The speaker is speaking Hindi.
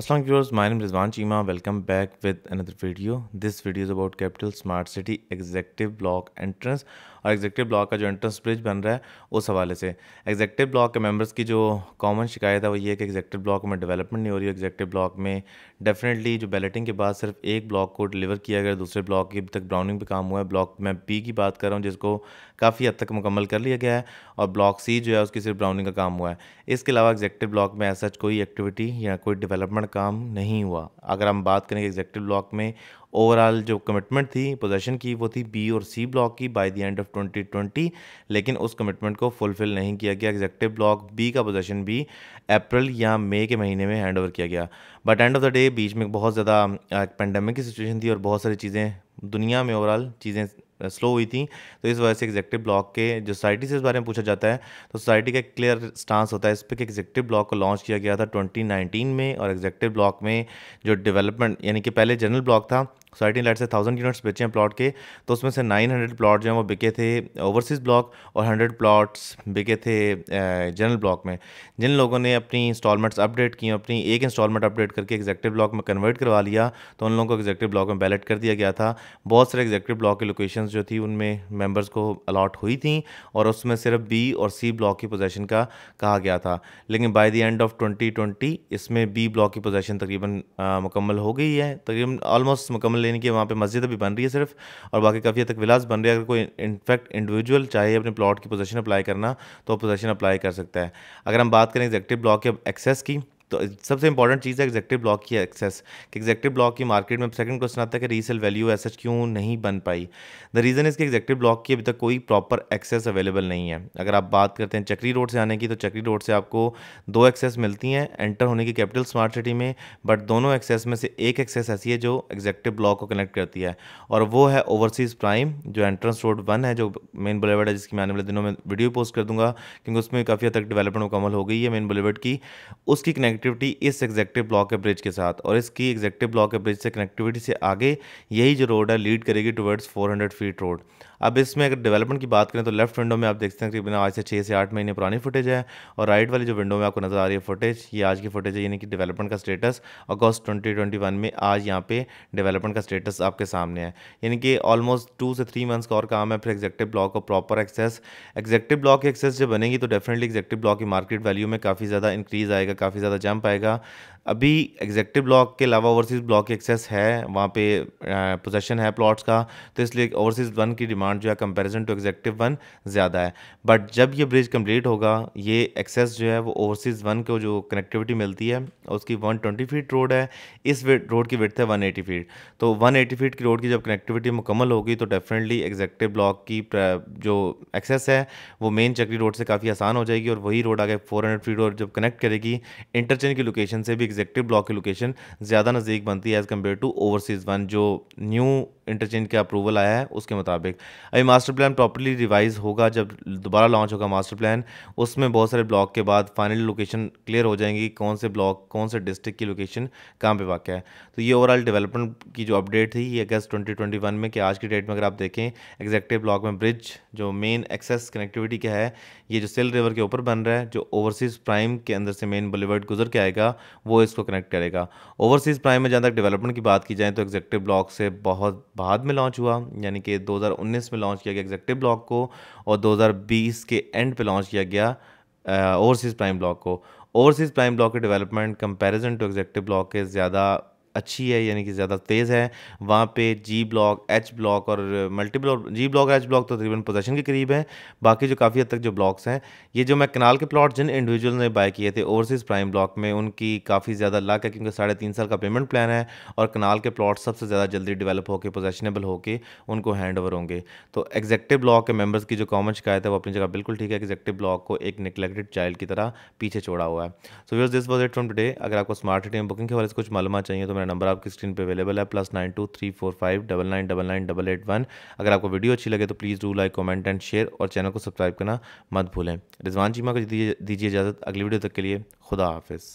Assalamu viewers, my name is Rizwan Chima. Welcome back with another video. This video is about Capital Smart City Executive Block Entrance और एग्जेक्टिव ब्लॉक का जो एंट्रेंस ब्रिज बन रहा है उस हवाले से एग्जेक्टिव ब्लॉक के मेम्बर्स की जो कॉमन शिकायत है वो ये है कि एग्जेक्टिव ब्लॉक में डेवलपमेंट नहीं हो रही है एग्जेक्टिव ब्लॉक में डेफिनेटली जो बैलेटिंग के बाद सिर्फ एक ब्लॉक को डिलीवर किया गया दूसरे ब्लॉक की तक ब्राउनिंग पर काम हुआ है ब्लॉक मैं बी की बात कर रहा हूँ जिसको काफ़ी हद तक मुकम्मल कर लिया गया है और ब्लॉक सी जो है उसकी सिर्फ ब्राउनिंग का काम हुआ है इसके अलावा एग्जेक्टिव ब्लॉक में ऐसा कोई एक्टिविटी या कोई डेवलपमेंट काम नहीं हुआ अगर हम बात करें एग्जेक्टिव ब्लॉक में ओवरऑल जो कमिटमेंट थी पोजेशन की वो थी बी और सी ब्लॉक की बाय द एंड ऑफ 2020 लेकिन उस कमिटमेंट को फुलफिल नहीं किया गया एग्जेक्टिव ब्लॉक बी का पोजेशन भी अप्रैल या मई के महीने में हैंड किया गया but end of the day बीच में बहुत ज़्यादा पेंडेमिक की सिचुएशन थी और बहुत सारी चीज़ें दुनिया में ओवरऑल चीज़ें स्लो हुई थी तो इस वजह से एग्जेक्टिव ब्लॉक के जो सोसाइटी से इस बारे में पूछा जाता है तो सोसाइटी का क्लियर स्टांस होता है इस पर कि एग्जेक्टिव ब्लॉक को लॉन्च किया गया था 2019 में और एग्जेक्टिव ब्लॉक में जो डेवलपमेंट यानी कि पहले जनरल ब्लॉक था सोसाइटी लाइट से थाउजेंड यूनिट्स बेचे हैं प्लॉट के तो उसमें से नाइन हंड्रेड प्लाट जो हैं वो बिके थे ओवरसीज़ ब्लॉक और हंड्रेड प्लाट्स बिके थे जनरल ब्लॉक में जिन लोगों ने अपनी इंस्टॉलमेंट्स अपडेट की अपनी एक इंस्टॉलमेंट अपडेट करके एग्जैक्टिव ब्लॉक में कन्वर्ट करवा लिया तो उन लोगों को एग्जैक्टिव ब्लॉक में बैलेट कर दिया गया था बहुत सारे एग्जैक्टिव ब्लॉक की लोकेशन जो थी उनमें मेम्बर्स को अलाट हुई थी और उसमें सिर्फ बी और सी ब्लॉक की पोजेशन का कहा गया था लेकिन by the end of twenty twenty इसमें बी ब्लॉक की पोजेशन तकरीबन मुकम्मल हो गई है तकरीबन ऑलमोस्ट मुकम्मल लेने की वहाँ पर मस्जिद अभी बन रही है सिर्फ और बाकी काफ़ी हद तक विलास बन रही है अगर कोई इनफैक्ट इंडिविजुअल चाहे अपने प्लॉट की पोजीशन अप्लाई करना तो पोजीशन अप्लाई कर सकता है अगर हम बात करें एग्जेक्टिव ब्लॉक के एक्सेस की तो सबसे इंपॉर्टेंट चीज़ है एग्जेक्टिव ब्लॉक की एक्सेस कि एग्जेक्टिव ब्लॉक की मार्केट में सेकंड क्वेश्चन आता है कि रीसेल वैल्यू ऐसा क्यों नहीं बन पाई द रीज़न इसके एग्जेक्टिव ब्लॉक की अभी तक कोई प्रॉपर एक्सेस अवेलेबल नहीं है अगर आप बात करते हैं चक्री रोड से आने की तो चक्री रोड से आपको दो एक्सेस मिलती हैं एंटर होने की कैपिटल स्मार्ट सिटी में बट दोनों एक्सेस में से एक एक्सेस ऐसी है जो एग्जेक्टिव ब्लॉक को कनेक्ट करती है और वो है ओवरसीज़ प्राइम जो एंट्रेंस रोड वन है जो मेन बुलेवर्ड है जिसकी मैं आने वाले दिनों में वीडियो पोस्ट कर दूंगा क्योंकि उसमें काफ़ी हद तक डेवलपमेंट मुकमल हो गई है मेन बुलेवर्ड की उसकी कनेक्ट कनेक्टिविटी इस एग्जेक्टिव ब्लॉक के ब्रिज के साथ और इसकी एग्जेक्टिव ब्लॉक के ब्रिज से कनेक्टिविटी से आगे यही जो रोड है लीड करेगी टुवर्ड्स 400 फीट रोड अब इसमें अगर डेवलपमेंट की बात करें तो लेफ्ट विंडो में आप देख सकते हैं तकरीबन आज से छः से आठ महीने पुरानी फुटेज है और राइट वाली जो विंडो में आपको नज़र आ रही है फुटेज ये आज की फुटेज है यानी कि डेवलपमेंट का स्टेटस अगस्त ट्वेंटी में आज यहाँ पे डेवलपमेंट का स्टेटस आपके सामने है यानी कि ऑलमोस्ट टू से थ्री मंथ्स का और काम है फिर एग्जेक्टिव ब्लॉक को प्रॉपर एक्सेस एग्जेक्टिव ब्लॉक की एक्सेस जब बनेगी तो डेफिनेटली एग्जेक्टिव ब्लॉक की मार्केट वैल्यू में काफ़ी ज़्यादा इंक्रीज़ आएगा काफ़ी ज़्यादा जम पाएगा अभी एग्जेक्टिव ब्लॉक के अलावा ओवरसीज़ ब्लॉक की एक्सेस है वहाँ पे पोजेशन है प्लॉट्स का तो इसलिए ओवरसीज़ वन की डिमांड जो है कंपैरिजन टू एग्जेक्टिव वन ज़्यादा है बट जब ये ब्रिज कंप्लीट होगा ये एक्सेस जो है वो ओवरसीज़ वन को जो कनेक्टिविटी मिलती है उसकी वन ट्वेंटी फीट रोड है इस रोड की विथ है वन एटी फीट तो वन एटी फीट की रोड की जब कनेक्टिविटी मुकम्मल होगी तो डेफिनेटली एग्जेक्टिव ब्लॉक की जो एक्सेस है वो मेन चक्री रोड से काफ़ी आसान हो जाएगी और वही रोड आगे फोर हंड्रेड फीट और जब कनेक्ट करेगी इंटरचेंज की लोकेशन से भी एग्जेक्टिव ब्लॉक की लोकेशन ज़्यादा नज़दीक बनती है as compare to overseas one जो न्यू इंटरचेंज का अप्रूवल आया है उसके मुताबिक अभी मास्टर प्लान प्रॉपरली रिवाइज होगा जब दोबारा लॉन्च होगा मास्टर प्लान उसमें बहुत सारे ब्लॉक के बाद फाइनल लोकेशन क्लियर हो जाएंगी कौन से ब्लॉक कौन से डिस्ट्रिक्ट की लोकेशन कहाँ पे वाक़ है तो ये ओवरऑल डेवलपमेंट की जो अपडेट थी ये अगस्त ट्वेंटी ट्वेंटी वन में कि आज की डेट में अगर आप देखें एग्जैक्टिव ब्लॉक में ब्रिज जो मेन एक्सेस कनेक्टिविटी का है ये जो सेल रिवर के ऊपर बन रहा है जो ओवरसीज़ प्राइम के अंदर से मेन बुलेवर्ड गुजर के आएगा वो इसको कनेक्ट करेगा ओवरसीज़ प्राइम में जहाँ तक डेवलपमेंट की बात की जाए तो एग्जैक्टिव ब्लॉक से बहुत बाद में लॉन्च हुआ यानी कि 2019 में लॉन्च किया गया एग्जेक्टिव ब्लॉक को और 2020 के एंड पे लॉन्च किया गया ओवरसीज़ प्राइम ब्लॉक को ओवरसीज़ प्राइम ब्लॉक के development comparison to executive block के ज़्यादा अच्छी है यानी कि ज़्यादा तेज़ है वहाँ पे जी ब्लॉक एच ब्लॉक और multiple G block H block तो तकरीबन पोजेशन के करीब है बाकी जो काफ़ी हद तक जो ब्लॉक्स हैं ये जो मैं कनाल के प्लॉट जिन इंडिविजुअल ने बाय किए थे ओवरसीज़ प्राइम ब्लॉक में उनकी काफ़ी ज़्यादा लक है क्योंकि साढ़े तीन साल का पेमेंट प्लान है और कनाल के प्लॉट सबसे ज़्यादा जल्दी डिवेलप होकर पोजेशनेबल होकर उनको हैंड ओवर होंगे तो एग्जेक्टिव ब्लॉक के मेम्बर्स की जो कॉमन शिकायत है वो अपनी जगह बिल्कुल ठीक है एग्जेक्टिव ब्लॉक को एक निगलेक्टेड चाइल्ड की तरह पीछे छोड़ा हुआ है so viewers this was it from today अगर आपको स्मार्ट सिटी में बुकिंग के बारे से कुछ मालूम चाहिए तो मैं मेरा नंबर आपकी स्क्रीन पर अवेलेबल है plus nine two three four five double nine double nine double eight one अगर आपको वीडियो अच्छी लगे तो please do like comment and share और चैनल को सब्सक्राइब करना मत भूलें रिजवान चीमा को दीजिए इजाज़त अगली वीडियो तक के लिए खुदा हाफिज़